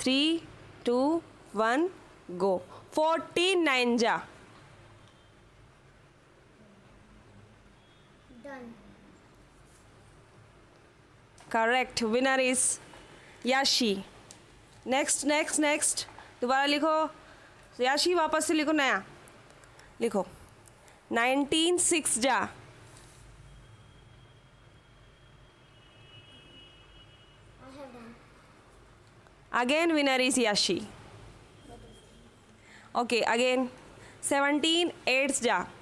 three two one go forty nine जा correct winner is Yashi next next next दोबारा लिखो याशी तो वापस से लिखो नया लिखो नाइनटीन सिक्स जा again winner is Yashi okay again seventeen एड्स जा